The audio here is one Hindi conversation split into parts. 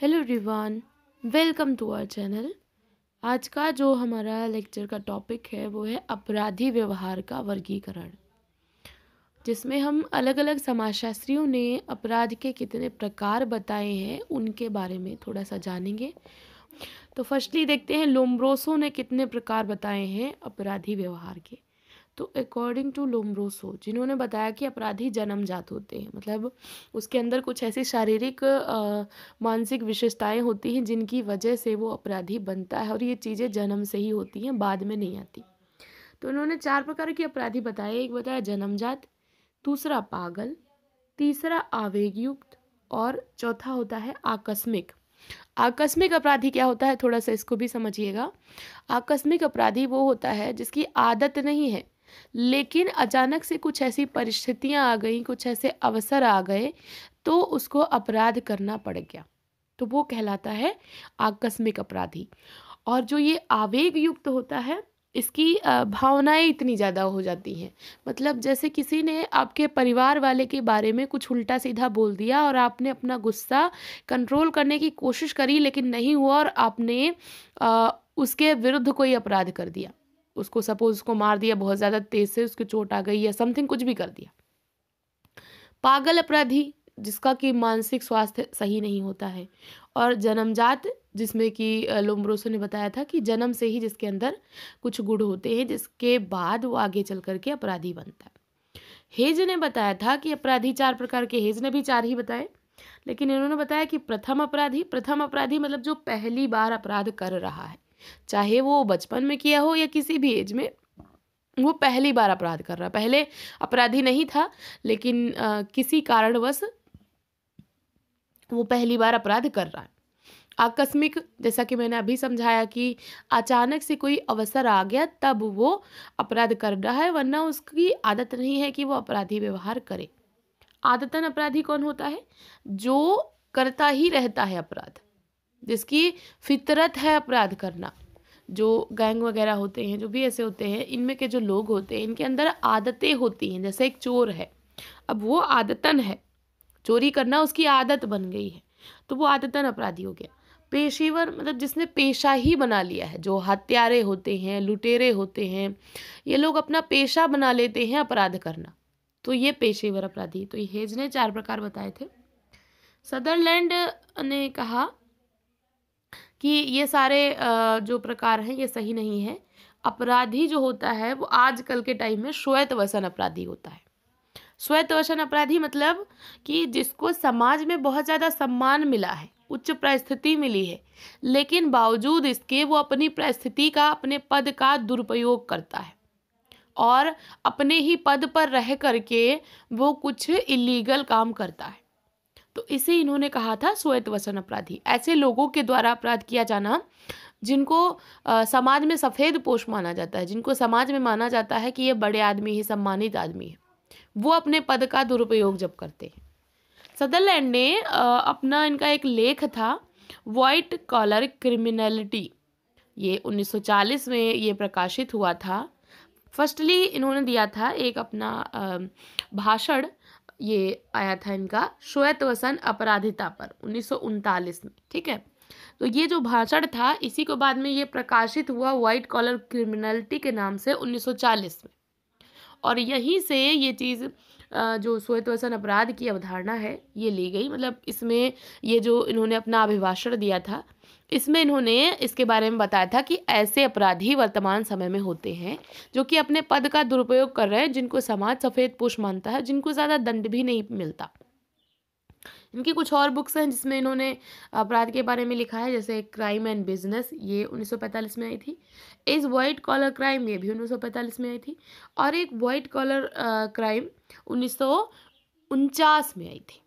hello everyone welcome to our channel आज का जो हमारा लेक्चर का टॉपिक है वो है अपराधी व्यवहार का वर्गीकरण जिसमें हम अलग अलग समाजशास्त्रियों ने अपराध के कितने प्रकार बताए हैं उनके बारे में थोड़ा सा जानेंगे तो फर्स्टली देखते हैं लोम्ब्रोसो ने कितने प्रकार बताए हैं अपराधी व्यवहार के तो अकॉर्डिंग टू लोमरोसो जिन्होंने बताया कि अपराधी जन्मजात होते हैं मतलब उसके अंदर कुछ ऐसी शारीरिक मानसिक विशेषताएं होती हैं जिनकी वजह से वो अपराधी बनता है और ये चीज़ें जन्म से ही होती हैं बाद में नहीं आती तो उन्होंने चार प्रकार के अपराधी बताए एक बताया जन्मजात दूसरा पागल तीसरा आवेगयुक्त और चौथा होता है आकस्मिक आकस्मिक अपराधी क्या होता है थोड़ा सा इसको भी समझिएगा आकस्मिक अपराधी वो होता है जिसकी आदत नहीं है लेकिन अचानक से कुछ ऐसी परिस्थितियाँ आ गई कुछ ऐसे अवसर आ गए तो उसको अपराध करना पड़ गया तो वो कहलाता है आकस्मिक अपराधी और जो ये आवेग युक्त होता है इसकी भावनाएं इतनी ज़्यादा हो जाती हैं मतलब जैसे किसी ने आपके परिवार वाले के बारे में कुछ उल्टा सीधा बोल दिया और आपने अपना गुस्सा कंट्रोल करने की कोशिश करी लेकिन नहीं हुआ और आपने उसके विरुद्ध कोई अपराध कर दिया उसको सपोज उसको मार दिया बहुत ज़्यादा तेज से उसकी चोट आ गई या समथिंग कुछ भी कर दिया पागल अपराधी जिसका कि मानसिक स्वास्थ्य सही नहीं होता है और जन्मजात जिसमें कि लोम्ब्रोसो ने बताया था कि जन्म से ही जिसके अंदर कुछ गुण होते हैं जिसके बाद वो आगे चल करके अपराधी बनता है हेज ने बताया था कि अपराधी चार प्रकार के हेज ने भी चार ही बताए लेकिन इन्होंने बताया कि प्रथम अपराधी प्रथम अपराधी मतलब जो पहली बार अपराध कर रहा है चाहे वो बचपन में किया हो या किसी भी एज में वो पहली बार अपराध कर रहा पहले अपराधी नहीं था लेकिन आ, किसी कारणवश वो पहली बार अपराध कर रहा है आकस्मिक जैसा कि मैंने अभी समझाया कि अचानक से कोई अवसर आ गया तब वो अपराध कर रहा है वरना उसकी आदत नहीं है कि वो अपराधी व्यवहार करे आदतन अपराधी कौन होता है जो करता ही रहता है अपराध जिसकी फितरत है अपराध करना जो गैंग वगैरह होते हैं जो भी ऐसे होते हैं इनमें के जो लोग होते हैं इनके अंदर आदतें होती हैं जैसे एक चोर है अब वो आदतन है चोरी करना उसकी आदत बन गई है तो वो आदतन अपराधी हो गया पेशेवर मतलब जिसने पेशा ही बना लिया है जो हत्यारे होते हैं लुटेरे होते हैं ये लोग अपना पेशा बना लेते हैं अपराध करना तो ये पेशेवर अपराधी तो ये हेज ने चार प्रकार बताए थे सदरलैंड ने कहा कि ये सारे जो प्रकार हैं ये सही नहीं है अपराधी जो होता है वो आजकल के टाइम में श्वेत वसन अपराधी होता है श्वेत वसन अपराधी मतलब कि जिसको समाज में बहुत ज़्यादा सम्मान मिला है उच्च परिस्थिति मिली है लेकिन बावजूद इसके वो अपनी परिस्थिति का अपने पद का दुरुपयोग करता है और अपने ही पद पर रह करके वो कुछ इलीगल काम करता है इसे इन्होंने कहा था श्वेत वसन अपराधी ऐसे लोगों के द्वारा अपराध किया जाना जिनको आ, समाज में सफ़ेद पोष माना जाता है जिनको समाज में माना जाता है कि ये बड़े आदमी ही सम्मानित आदमी है वो अपने पद का दुरुपयोग जब करते हैं सदरलैंड ने आ, अपना इनका एक लेख था वाइट कॉलर क्रिमिनलिटी ये 1940 में ये प्रकाशित हुआ था फर्स्टली इन्होंने दिया था एक अपना भाषण ये आया था इनका श्वेत वसन अपराधिता पर उन्नीस में ठीक है तो ये जो भाषण था इसी को बाद में ये प्रकाशित हुआ व्हाइट कॉलर क्रिमिनलिटी के नाम से 1940 में और यहीं से ये चीज़ जो श्वेत वसन अपराध की अवधारणा है ये ली गई मतलब इसमें ये जो इन्होंने अपना अभिभाषण दिया था इसमें इन्होंने इसके बारे में बताया था कि ऐसे अपराधी वर्तमान समय में होते हैं जो कि अपने पद का दुरुपयोग कर रहे हैं जिनको समाज सफ़ेद पुरुष मानता है जिनको ज़्यादा दंड भी नहीं मिलता इनकी कुछ और बुक्स हैं जिसमें इन्होंने अपराध के बारे में लिखा है जैसे क्राइम एंड बिजनेस ये 1945 में आई थी इज वाइट कॉलर क्राइम ये भी 1945 में आई थी और एक वाइट कॉलर क्राइम उन्नीस में आई थी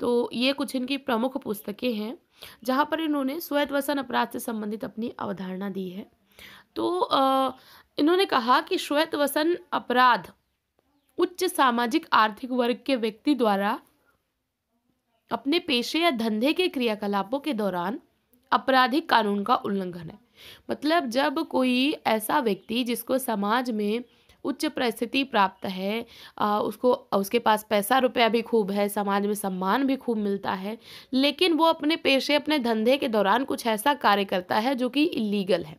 तो ये कुछ इनकी प्रमुख पुस्तकें हैं जहाँ पर इन्होंने स्वयं वसन अपराध से संबंधित अपनी अवधारणा दी है तो इन्होंने कहा कि श्वेत वसन अपराध उच्च सामाजिक आर्थिक वर्ग के व्यक्ति द्वारा अपने पेशे या धंधे के क्रियाकलापों के दौरान आपराधिक कानून का उल्लंघन है मतलब जब कोई ऐसा व्यक्ति जिसको समाज में उच्च परिस्थिति प्राप्त है उसको उसके पास पैसा रुपया भी खूब है समाज में सम्मान भी खूब मिलता है लेकिन वो अपने पेशे अपने धंधे के दौरान कुछ ऐसा कार्य करता है जो कि इलीगल है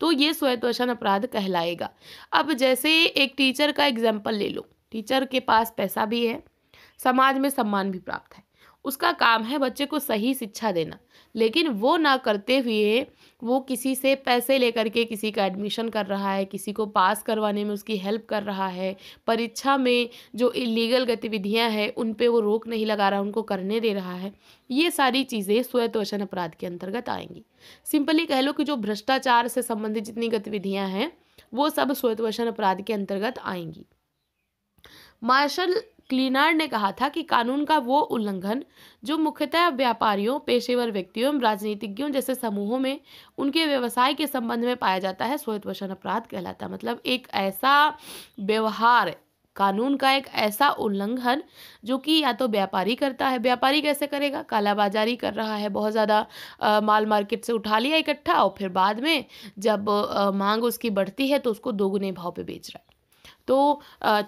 तो ये स्वयं अपराध कहलाएगा अब जैसे एक टीचर का एग्जाम्पल ले लो टीचर के पास पैसा भी है समाज में सम्मान भी प्राप्त है उसका काम है बच्चे को सही शिक्षा देना लेकिन वो ना करते हुए वो किसी से पैसे लेकर के किसी का एडमिशन कर रहा है किसी को पास करवाने में उसकी हेल्प कर रहा है परीक्षा में जो इलीगल गतिविधियां हैं उन पे वो रोक नहीं लगा रहा उनको करने दे रहा है ये सारी चीज़ें स्वयं अपराध के अंतर्गत आएंगी सिंपली कह लो कि जो भ्रष्टाचार से संबंधित जितनी गतिविधियाँ हैं वो सब स्वयं अपराध के अंतर्गत आएंगी मार्शल क्लीनार्ड ने कहा था कि कानून का वो उल्लंघन जो मुख्यतः व्यापारियों पेशेवर व्यक्तियों एवं राजनीतिज्ञों जैसे समूहों में उनके व्यवसाय के संबंध में पाया जाता है स्वयं वचन अपराध कहलाता है मतलब एक ऐसा व्यवहार कानून का एक ऐसा उल्लंघन जो कि या तो व्यापारी करता है व्यापारी कैसे करेगा कालाबाजारी कर रहा है बहुत ज़्यादा माल मार्केट से उठा लिया इकट्ठा और फिर बाद में जब आ, मांग उसकी बढ़ती है तो उसको दोगुने भाव पे बेच रहा है तो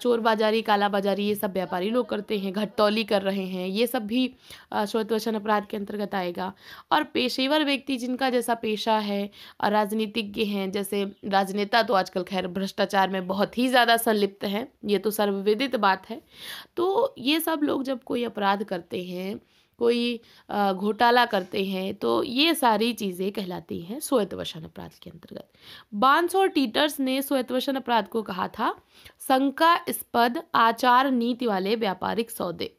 चोर बाजारी काला बाजारी ये सब व्यापारी लोग करते हैं घटतौली कर रहे हैं ये सब भी स्वतोषण अपराध के अंतर्गत आएगा और पेशेवर व्यक्ति जिनका जैसा पेशा है और राजनीतिज्ञ हैं जैसे राजनेता तो आजकल खैर भ्रष्टाचार में बहुत ही ज़्यादा संलिप्त हैं ये तो सर्वविदित बात है तो ये सब लोग जब कोई अपराध करते हैं कोई घोटाला करते हैं तो ये सारी चीज़ें कहलाती हैं स्वेतवशन अपराध के अंतर्गत बांस और टीटर्स ने स्वेतवशन अपराध को कहा था शंकास्पद आचार नीति वाले व्यापारिक सौदे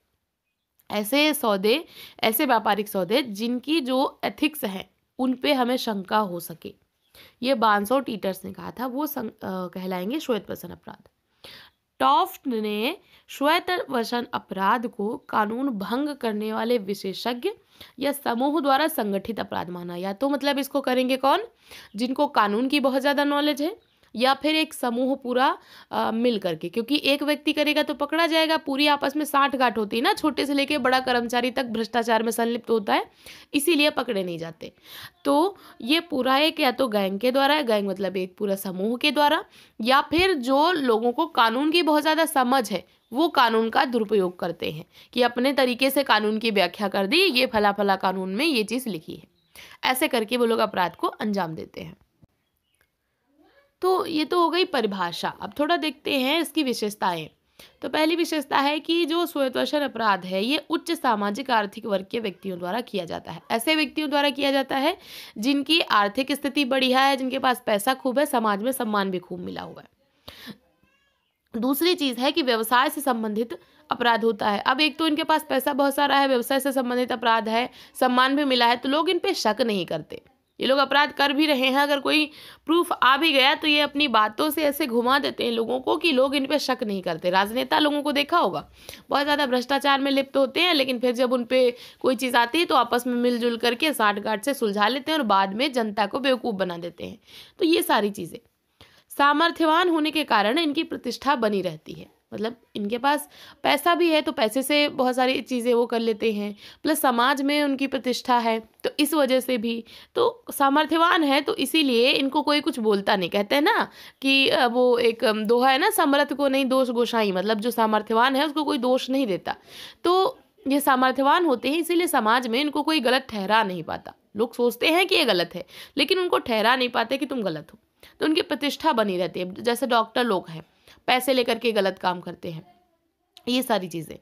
ऐसे सौदे ऐसे व्यापारिक सौदे जिनकी जो एथिक्स हैं उन पे हमें शंका हो सके ये बांस और टीटर्स ने कहा था वो आ, कहलाएंगे श्वेत अपराध टॉफ्ट ने श्वेत वसन अपराध को कानून भंग करने वाले विशेषज्ञ या समूह द्वारा संगठित अपराध माना या तो मतलब इसको करेंगे कौन जिनको कानून की बहुत ज़्यादा नॉलेज है या फिर एक समूह पूरा आ, मिल करके क्योंकि एक व्यक्ति करेगा तो पकड़ा जाएगा पूरी आपस में साठ गांठ होती है ना छोटे से लेके बड़ा कर्मचारी तक भ्रष्टाचार में संलिप्त होता है इसीलिए पकड़े नहीं जाते तो ये पूरा एक या तो गैंग के द्वारा गैंग मतलब एक पूरा समूह के द्वारा या फिर जो लोगों को कानून की बहुत ज़्यादा समझ है वो कानून का दुरुपयोग करते हैं कि अपने तरीके से कानून की व्याख्या कर दी ये फला फला कानून में ये चीज़ लिखी है ऐसे करके वो लोग अपराध को अंजाम देते हैं तो ये तो हो गई परिभाषा अब थोड़ा देखते हैं इसकी विशेषताएं तो पहली विशेषता है कि जो स्वयं अपराध है ये उच्च सामाजिक आर्थिक वर्ग के व्यक्तियों द्वारा किया जाता है ऐसे व्यक्तियों द्वारा किया जाता है जिनकी आर्थिक स्थिति बढ़िया है जिनके पास पैसा खूब है समाज में सम्मान भी खूब मिला हुआ है दूसरी चीज़ है कि व्यवसाय से संबंधित अपराध होता है अब एक तो इनके पास पैसा बहुत सारा है व्यवसाय से संबंधित अपराध है सम्मान भी मिला है तो लोग इन पर शक नहीं करते ये लोग अपराध कर भी रहे हैं अगर कोई प्रूफ आ भी गया तो ये अपनी बातों से ऐसे घुमा देते हैं लोगों को कि लोग इन पर शक नहीं करते राजनेता लोगों को देखा होगा बहुत ज़्यादा भ्रष्टाचार में लिप्त होते हैं लेकिन फिर जब उन पर कोई चीज़ आती है तो आपस में मिलजुल करके गाठ से सुलझा लेते हैं और बाद में जनता को बेवकूफ़ बना देते हैं तो ये सारी चीज़ें सामर्थ्यवान होने के कारण इनकी प्रतिष्ठा बनी रहती है मतलब इनके पास पैसा भी है तो पैसे से बहुत सारी चीज़ें वो कर लेते हैं प्लस समाज में उनकी प्रतिष्ठा है तो इस वजह से भी तो सामर्थ्यवान है तो इसीलिए इनको कोई कुछ बोलता नहीं कहते हैं ना कि वो एक दोहा है ना समर्थ को नहीं दोष गोसाई मतलब जो सामर्थ्यवान है उसको कोई दोष नहीं देता तो ये सामर्थ्यवान होते हैं इसीलिए समाज में इनको कोई गलत ठहरा नहीं पाता लोग सोचते हैं कि ये गलत है लेकिन उनको ठहरा नहीं पाते कि तुम गलत हो तो उनकी प्रतिष्ठा बनी रहती है जैसे डॉक्टर लोग हैं पैसे लेकर के गलत काम करते हैं ये सारी चीज़ें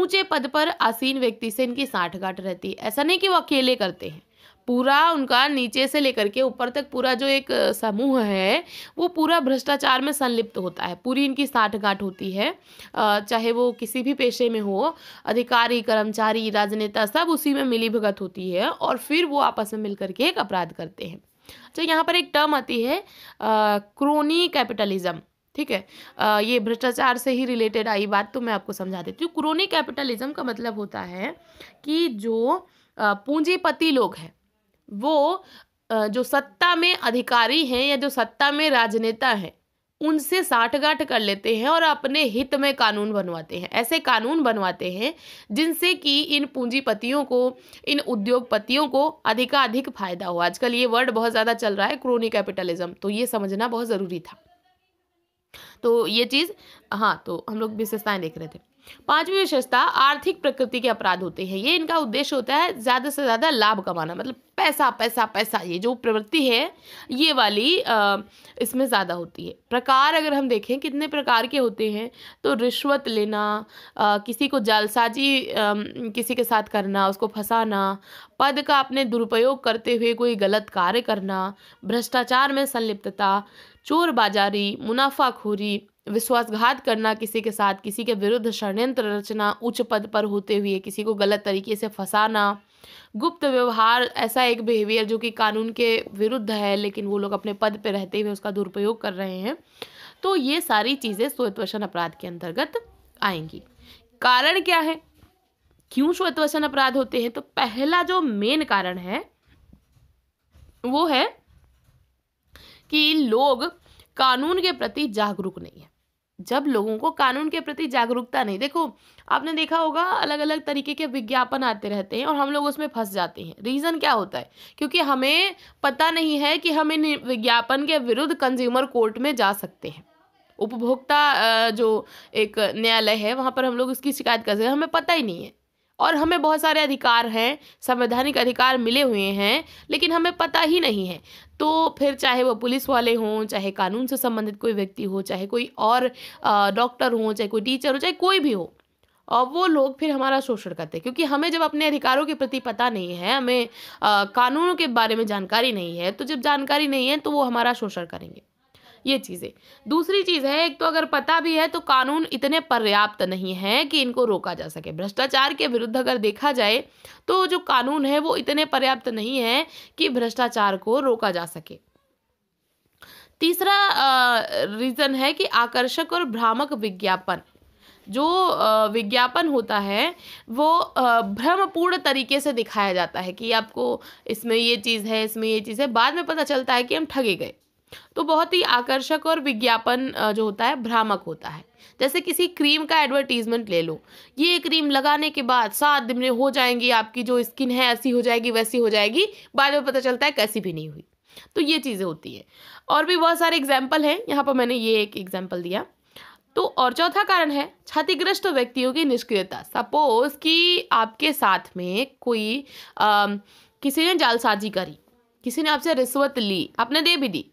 ऊंचे पद पर आसीन व्यक्ति से इनकी साठगांठ रहती है ऐसा नहीं कि वो अकेले करते हैं पूरा उनका नीचे से लेकर के ऊपर तक पूरा जो एक समूह है वो पूरा भ्रष्टाचार में संलिप्त होता है पूरी इनकी साठगांठ होती है चाहे वो किसी भी पेशे में हो अधिकारी कर्मचारी राजनेता सब उसी में मिली भगत होती है और फिर वो आपस में मिल करके एक अपराध करते हैं अच्छा यहाँ पर एक टर्म आती है क्रोनी कैपिटलिज्म ठीक है ये भ्रष्टाचार से ही रिलेटेड आई बात तो मैं आपको समझा देती हूँ क्रोनी कैपिटलिज्म का मतलब होता है कि जो पूंजीपति लोग हैं वो जो सत्ता में अधिकारी हैं या जो सत्ता में राजनेता हैं उनसे साठगांठ कर लेते हैं और अपने हित में कानून बनवाते हैं ऐसे कानून बनवाते हैं जिनसे कि इन पूंजीपतियों को इन उद्योगपतियों को अधिकाधिक फायदा हो आजकल ये वर्ड बहुत ज़्यादा चल रहा है क्रोनी कैपिटलिज्म तो ये समझना बहुत ज़रूरी था तो ये चीज़ हाँ तो हम लोग विशेषताएँ देख रहे थे पांचवी विशेषता आर्थिक प्रकृति के अपराध होते हैं ये इनका उद्देश्य होता है ज़्यादा से ज़्यादा लाभ कमाना मतलब पैसा पैसा पैसा ये जो प्रवृत्ति है ये वाली आ, इसमें ज़्यादा होती है प्रकार अगर हम देखें कितने प्रकार के होते हैं तो रिश्वत लेना आ, किसी को जालसाजी आ, किसी के साथ करना उसको फंसाना पद का अपने दुरुपयोग करते हुए कोई गलत कार्य करना भ्रष्टाचार में संलिप्तता चोर बाजारी मुनाफाखोरी विश्वासघात करना किसी के साथ किसी के विरुद्ध षड्यंत्र रचना उच्च पद पर होते हुए किसी को गलत तरीके से फंसाना गुप्त व्यवहार ऐसा एक बिहेवियर जो कि कानून के विरुद्ध है लेकिन वो लोग अपने पद पर रहते हुए उसका दुरुपयोग कर रहे हैं तो ये सारी चीज़ें श्वेत अपराध के अंतर्गत आएंगी कारण क्या है क्यों श्वेत अपराध होते हैं तो पहला जो मेन कारण है वो है कि लोग कानून के प्रति जागरूक नहीं है जब लोगों को कानून के प्रति जागरूकता नहीं देखो आपने देखा होगा अलग अलग तरीके के विज्ञापन आते रहते हैं और हम लोग उसमें फंस जाते हैं रीज़न क्या होता है क्योंकि हमें पता नहीं है कि हम इन विज्ञापन के विरुद्ध कंज्यूमर कोर्ट में जा सकते हैं उपभोक्ता जो एक न्यायालय है वहाँ पर हम लोग उसकी शिकायत कर सकते हैं हमें पता ही नहीं है और हमें बहुत सारे अधिकार हैं संवैधानिक अधिकार मिले हुए हैं लेकिन हमें पता ही नहीं है तो फिर चाहे वो पुलिस वाले हों चाहे कानून से संबंधित कोई व्यक्ति हो चाहे कोई और डॉक्टर हो चाहे कोई टीचर हो चाहे कोई भी हो और वो लोग फिर हमारा शोषण करते हैं क्योंकि हमें जब अपने अधिकारों के प्रति पता नहीं है हमें कानूनों के बारे में जानकारी नहीं है तो जब जानकारी नहीं है तो वो हमारा शोषण करेंगे ये चीज़ें दूसरी चीज़ है एक तो अगर पता भी है तो कानून इतने पर्याप्त नहीं है कि इनको रोका जा सके भ्रष्टाचार के विरुद्ध अगर देखा जाए तो जो कानून है वो इतने पर्याप्त नहीं है कि भ्रष्टाचार को रोका जा सके तीसरा रीज़न है कि आकर्षक और भ्रामक विज्ञापन जो विज्ञापन होता है वो भ्रमपूर्ण तरीके से दिखाया जाता है कि आपको इसमें ये चीज़ है इसमें ये चीज़ है बाद में पता चलता है कि हम ठगे गए तो बहुत ही आकर्षक और विज्ञापन जो होता है भ्रामक होता है जैसे किसी क्रीम का एडवर्टीजमेंट ले लो ये क्रीम लगाने के बाद सात दिन में हो जाएंगी आपकी जो स्किन है ऐसी हो जाएगी वैसी हो जाएगी बाद में पता चलता है कैसी भी नहीं हुई तो ये चीज़ें होती हैं और भी बहुत सारे एग्जाम्पल हैं यहाँ पर मैंने ये एक एग्जाम्पल दिया तो और चौथा कारण है क्षतिग्रस्त व्यक्तियों की निष्क्रियता सपोज कि आपके साथ में कोई आ, किसी ने जालसाजी करी किसी ने आपसे रिश्वत ली आपने दे भी दी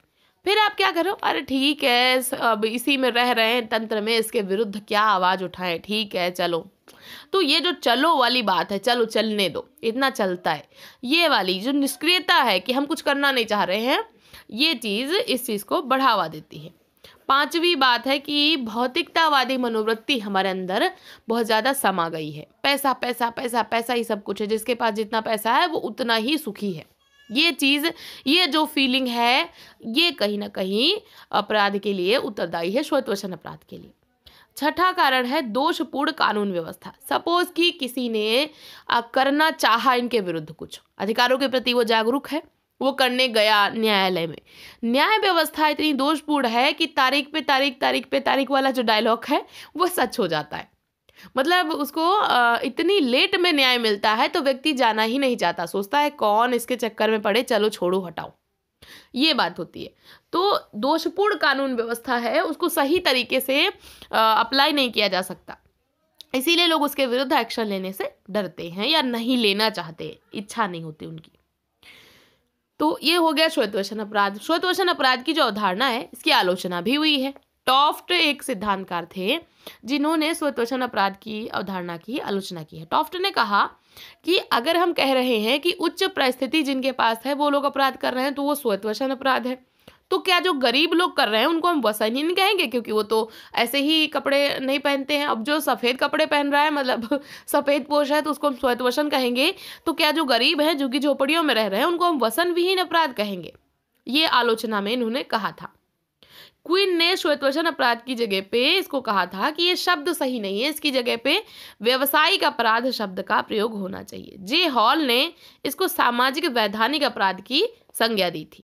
फिर आप क्या करो अरे ठीक है अब इसी में रह रहे हैं तंत्र में इसके विरुद्ध क्या आवाज़ उठाएं ठीक है चलो तो ये जो चलो वाली बात है चलो चलने दो इतना चलता है ये वाली जो निष्क्रियता है कि हम कुछ करना नहीं चाह रहे हैं ये चीज़ इस चीज़ को बढ़ावा देती है पांचवी बात है कि भौतिकतावादी मनोवृत्ति हमारे अंदर बहुत ज़्यादा समा गई है पैसा पैसा पैसा पैसा ही सब कुछ है जिसके पास जितना पैसा है वो उतना ही सुखी है ये चीज़ ये जो फीलिंग है ये कहीं ना कहीं अपराध के लिए उत्तरदायी है वचन अपराध के लिए छठा कारण है दोषपूर्ण कानून व्यवस्था सपोज कि किसी ने करना चाहा इनके विरुद्ध कुछ अधिकारों के प्रति वो जागरूक है वो करने गया न्यायालय में न्याय व्यवस्था इतनी दोषपूर्ण है कि तारीख पे तारीख तारीख पे तारीख वाला जो डायलॉग है वो सच हो जाता है मतलब उसको इतनी लेट में न्याय मिलता है तो व्यक्ति जाना ही नहीं चाहता सोचता है कौन इसके चक्कर में पड़े चलो छोड़ो हटाओ ये बात होती है तो दोषपूर्ण कानून व्यवस्था है उसको सही तरीके से अप्लाई नहीं किया जा सकता इसीलिए लोग उसके विरुद्ध एक्शन लेने से डरते हैं या नहीं लेना चाहते इच्छा नहीं होती उनकी तो ये हो गया श्वेतवशन अपराध श्वेतवशन अपराध की जो अवधारणा है इसकी आलोचना भी हुई है टॉफ्ट एक सिद्धांतकार थे जिन्होंने स्वतोषण अपराध की अवधारणा की आलोचना की है टॉफ्ट ने कहा कि अगर हम कह रहे हैं कि उच्च परिस्थिति जिनके पास है वो लोग अपराध कर रहे हैं तो वो स्वतोषण अपराध है तो क्या जो गरीब लोग कर रहे हैं उनको हम वसनहीन कहेंगे क्योंकि वो तो ऐसे ही कपड़े नहीं पहनते हैं अब जो सफ़ेद कपड़े पहन रहा है मतलब सफ़ेद पोष है तो उसको हम स्वतवसन कहेंगे तो क्या जो गरीब हैं कि झोपड़ियों में रह रहे हैं उनको हम वसन विहीन अपराध कहेंगे ये आलोचना में इन्होंने कहा था क्वीन ने श्वेतवचन अपराध की जगह पे इसको कहा था कि ये शब्द सही नहीं है इसकी जगह पे व्यवसायिक अपराध शब्द का प्रयोग होना चाहिए जे हॉल ने इसको सामाजिक वैधानिक अपराध की संज्ञा दी थी